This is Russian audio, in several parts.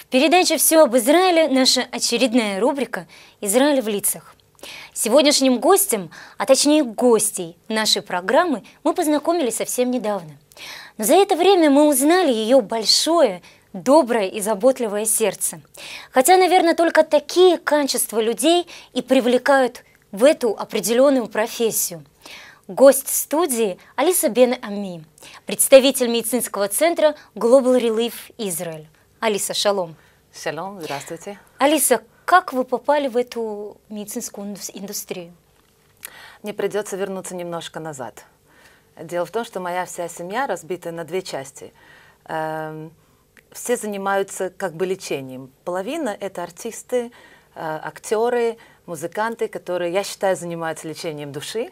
В передаче «Все об Израиле» наша очередная рубрика «Израиль в лицах». Сегодняшним гостем, а точнее гостей нашей программы мы познакомились совсем недавно. Но за это время мы узнали ее большое, доброе и заботливое сердце. Хотя, наверное, только такие качества людей и привлекают в эту определенную профессию. Гость студии Алиса Бен Ами, представитель медицинского центра Global Relief Израиль. Алиса, шалом. Шалом, здравствуйте. Алиса, как вы попали в эту медицинскую индустрию? Мне придется вернуться немножко назад. Дело в том, что моя вся семья разбита на две части. Эм, все занимаются как бы лечением. Половина – это артисты, э, актеры, музыканты, которые, я считаю, занимаются лечением души.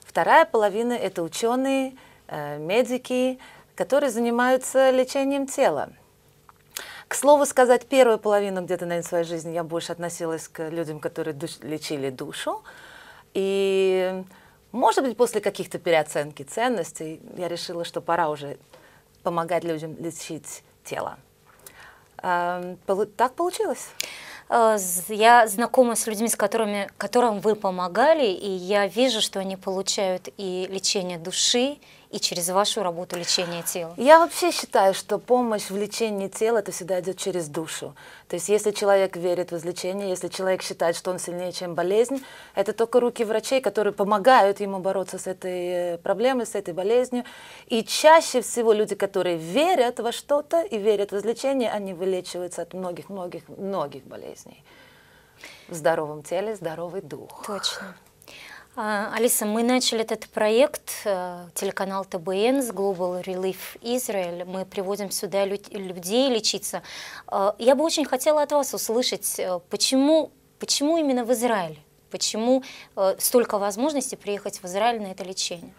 Вторая половина – это ученые, э, медики, которые занимаются лечением тела. К слову сказать, первую половину где-то, наверное, своей жизни я больше относилась к людям, которые душ лечили душу. И, может быть, после каких-то переоценки ценностей я решила, что пора уже помогать людям лечить тело. Э, так получилось. Э, я знакома с людьми, с которыми, которым вы помогали, и я вижу, что они получают и лечение души, и через вашу работу лечения тела? Я вообще считаю, что помощь в лечении тела это всегда идет через душу. То есть если человек верит в излечение, если человек считает, что он сильнее, чем болезнь, это только руки врачей, которые помогают ему бороться с этой э, проблемой, с этой болезнью. И чаще всего люди, которые верят во что-то и верят в излечение, они вылечиваются от многих-многих-многих болезней. В здоровом теле здоровый дух. Точно. А, Алиса, мы начали этот проект, э, телеканал ТБН с Global Relief Israel. Мы приводим сюда людей лечиться. А, я бы очень хотела от вас услышать, э, почему, почему именно в Израиле? Почему э, столько возможностей приехать в Израиль на это лечение?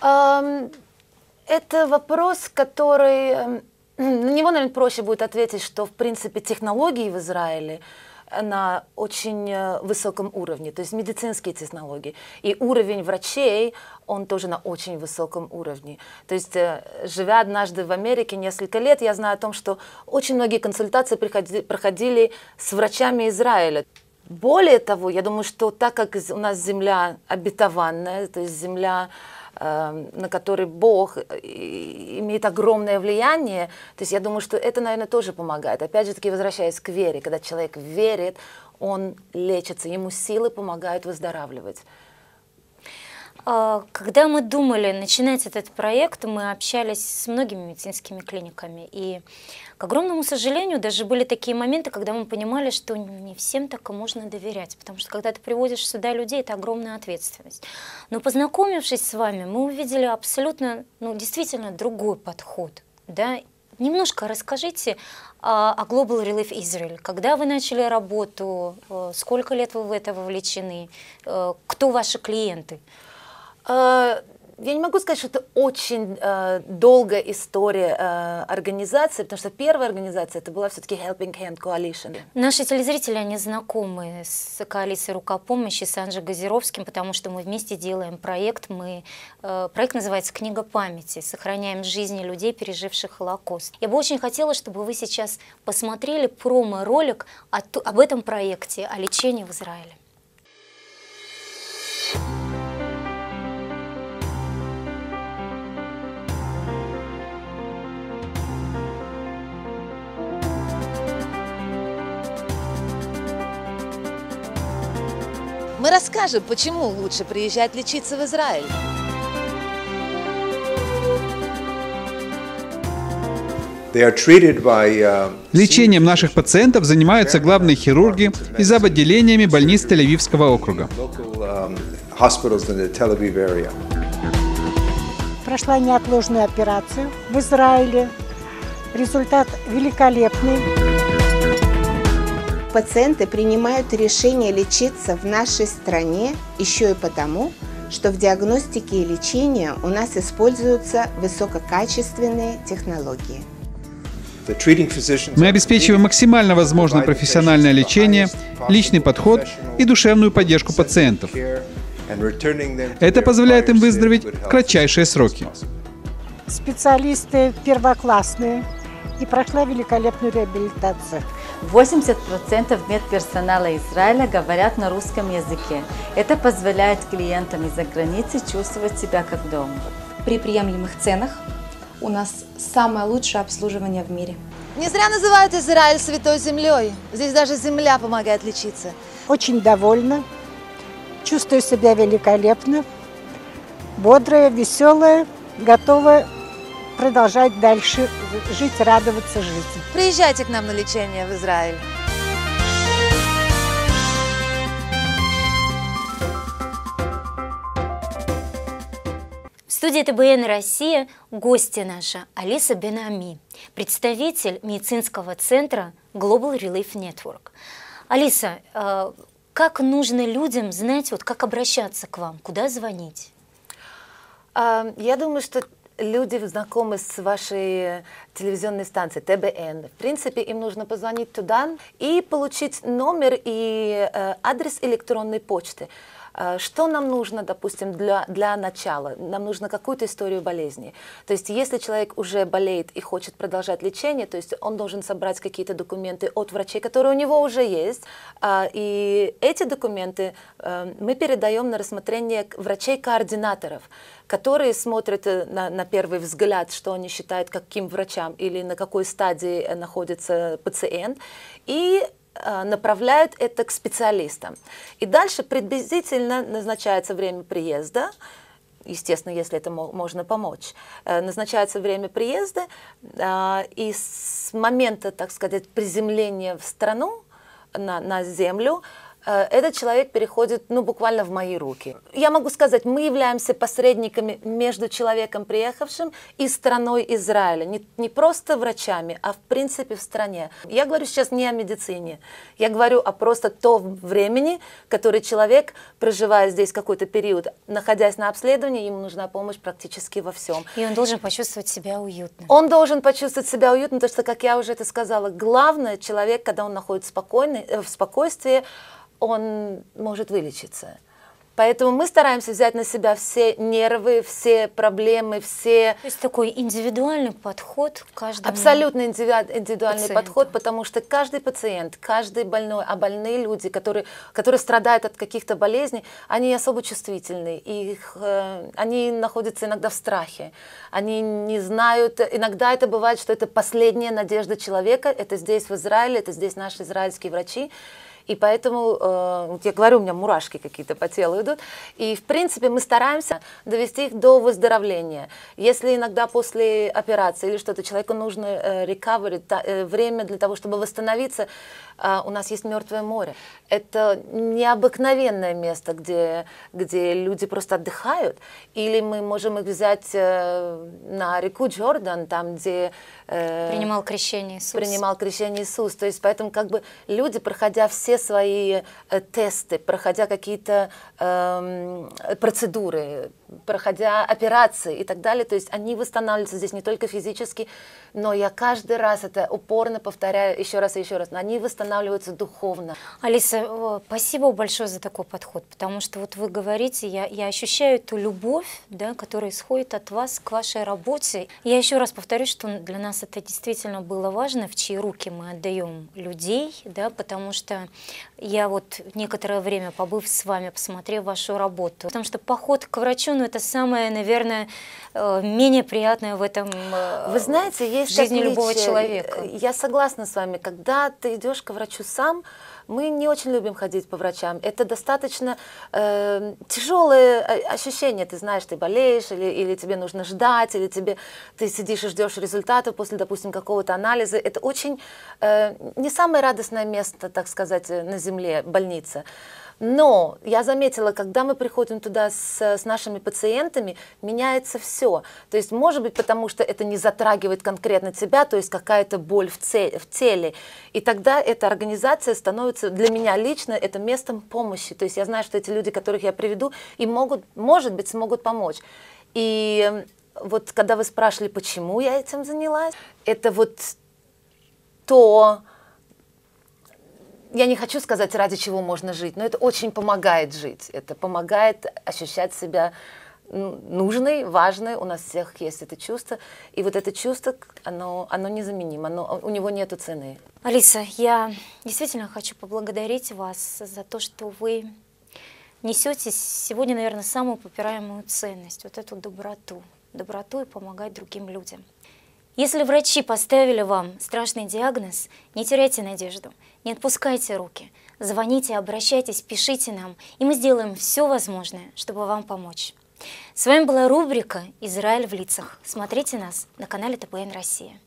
Это вопрос, который... Эм, на него, наверное, проще будет ответить, что, в принципе, технологии в Израиле – на очень э, высоком уровне, то есть медицинские технологии. И уровень врачей, он тоже на очень высоком уровне. То есть, э, живя однажды в Америке несколько лет, я знаю о том, что очень многие консультации проходили с врачами Израиля. Более того, я думаю, что так как у нас земля обетованная, то есть земля, эм, на которой Бог э, имеет огромное влияние, то есть я думаю, что это, наверное, тоже помогает. Опять же таки, возвращаясь к вере, когда человек верит, он лечится, ему силы помогают выздоравливать. А, когда мы думали начинать этот проект, мы общались с многими медицинскими клиниками. И, к огромному сожалению, даже были такие моменты, когда мы понимали, что не всем так и можно доверять. Потому что, когда ты приводишь сюда людей, это огромная ответственность. Но познакомившись с вами, мы увидели абсолютно, ну, действительно другой подход. Да? Немножко расскажите а, о Global Relief Israel. Когда вы начали работу, э, сколько лет вы в это вовлечены, э, кто ваши клиенты? А, я не могу сказать, что это очень э, долгая история э, организации, потому что первая организация это была все-таки Helping Hand Coalition. Наши телезрители, они знакомы с коалицией «Рука помощи», с Анжей Газировским, потому что мы вместе делаем проект. Мы, э, проект называется «Книга памяти. Сохраняем жизни людей, переживших Холокост». Я бы очень хотела, чтобы вы сейчас посмотрели промо-ролик об этом проекте, о лечении в Израиле. Мы расскажем, почему лучше приезжать лечиться в Израиль. Uh, Лечением наших пациентов занимаются главные хирурги и зав. отделениями больниц Тель-Авивского округа. Um, Прошла неотложную операцию в Израиле. Результат великолепный. Пациенты принимают решение лечиться в нашей стране еще и потому, что в диагностике и лечении у нас используются высококачественные технологии. Мы обеспечиваем максимально возможное профессиональное лечение, личный подход и душевную поддержку пациентов. Это позволяет им выздороветь в кратчайшие сроки. Специалисты первоклассные и прошла великолепную реабилитацию. 80% медперсонала Израиля говорят на русском языке. Это позволяет клиентам из-за границы чувствовать себя как дома. При приемлемых ценах у нас самое лучшее обслуживание в мире. Не зря называют Израиль святой землей. Здесь даже земля помогает лечиться. Очень довольна. Чувствую себя великолепно. Бодрая, веселая, готовая продолжать дальше жить, радоваться жизни. Приезжайте к нам на лечение в Израиль. В студии ТБН «Россия» гости наша Алиса Бенами, представитель медицинского центра Global Relief Network. Алиса, э, как нужно людям знать, вот как обращаться к вам, куда звонить? Э, я думаю, что люди знакомы с вашей телевизионной станцией ТБН, в принципе, им нужно позвонить туда и получить номер и э, адрес электронной почты. А, что нам нужно, допустим, для, для начала? Нам нужно какую-то историю болезни. То есть если человек уже болеет и хочет продолжать лечение, то есть он должен собрать какие-то документы от врачей, которые у него уже есть. А, и эти документы э, мы передаем на рассмотрение врачей-координаторов, которые смотрят э, на, на первый взгляд, что они считают, каким врачам или на какой стадии находится пациент. И Э, направляют это к специалистам. И дальше приблизительно назначается время приезда, естественно, если это можно помочь. Э, назначается время приезда, э, и с момента, так сказать, приземления в страну, на, на землю, Э, этот человек переходит ну, буквально в мои руки. Я могу сказать, мы являемся посредниками между человеком, приехавшим, и страной Израиля. Не, не просто врачами, а в принципе в стране. Я говорю сейчас не о медицине. Я говорю о просто то времени, который человек, проживая здесь какой-то период, находясь на обследовании, ему нужна помощь практически во всем. И он должен почувствовать себя уютно. Он должен почувствовать себя уютно, потому что, как я уже это сказала, главное, человек, когда он находится спокойный, э, в спокойствии, он может вылечиться. Поэтому мы стараемся взять на себя все нервы, все проблемы, все... То есть такой индивидуальный подход к каждому Абсолютно индиви... индивидуальный пациенту. подход, потому что каждый пациент, каждый больной, а больные люди, которые, которые страдают от каких-то болезней, они особо чувствительны, их, э, они находятся иногда в страхе, они не знают, иногда это бывает, что это последняя надежда человека, это здесь в Израиле, это здесь наши израильские врачи, и поэтому, э, я говорю, у меня мурашки какие-то по телу идут. И, в принципе, мы стараемся довести их до выздоровления. Если иногда после операции или что-то человеку нужно э, recovery, та, э, время для того, чтобы восстановиться, а, у нас есть Мертвое море. Это необыкновенное место, где, где люди просто отдыхают. Или мы можем их взять э, на реку Джордан, там, где... Э, принимал крещение Иисус. Принимал крещение Иисус. То есть поэтому как бы люди, проходя все свои э, тесты, проходя какие-то эм, процедуры, проходя операции и так далее. То есть они восстанавливаются здесь не только физически, но я каждый раз это упорно повторяю еще раз и еще раз. Но они восстанавливаются духовно. Алиса, спасибо большое за такой подход, потому что вот вы говорите, я, я ощущаю эту любовь, да, которая исходит от вас к вашей работе. Я еще раз повторю, что для нас это действительно было важно, в чьи руки мы отдаем людей, да, потому что я вот некоторое время побыв с вами, посмотрев вашу работу, потому что поход к врачу но это самое, наверное, э, менее приятное в этом э, Вы знаете, есть жизни любого человека. Э, я согласна с вами. Когда ты идешь к врачу сам, мы не очень любим ходить по врачам. Это достаточно э, тяжелое ощущение. Ты знаешь, ты болеешь, или, или тебе нужно ждать, или тебе ты сидишь и ждешь результата после, допустим, какого-то анализа. Это очень э, не самое радостное место, так сказать, на земле больница. Но я заметила, когда мы приходим туда с, с нашими пациентами, меняется все. То есть, может быть, потому что это не затрагивает конкретно тебя, то есть какая-то боль в, цель, в теле. И тогда эта организация становится для меня лично это местом помощи. То есть я знаю, что эти люди, которых я приведу, и могут, может быть, смогут помочь. И вот когда вы спрашивали, почему я этим занялась, это вот то, я не хочу сказать, ради чего можно жить, но это очень помогает жить. Это помогает ощущать себя нужной, важной. У нас всех есть это чувство. И вот это чувство, оно, оно незаменимо, оно, у него нет цены. Алиса, я действительно хочу поблагодарить вас за то, что вы несете сегодня, наверное, самую попираемую ценность, вот эту доброту. Доброту и помогать другим людям. Если врачи поставили вам страшный диагноз, не теряйте надежду, не отпускайте руки, звоните, обращайтесь, пишите нам, и мы сделаем все возможное, чтобы вам помочь. С вами была рубрика «Израиль в лицах». Смотрите нас на канале ТПН Россия.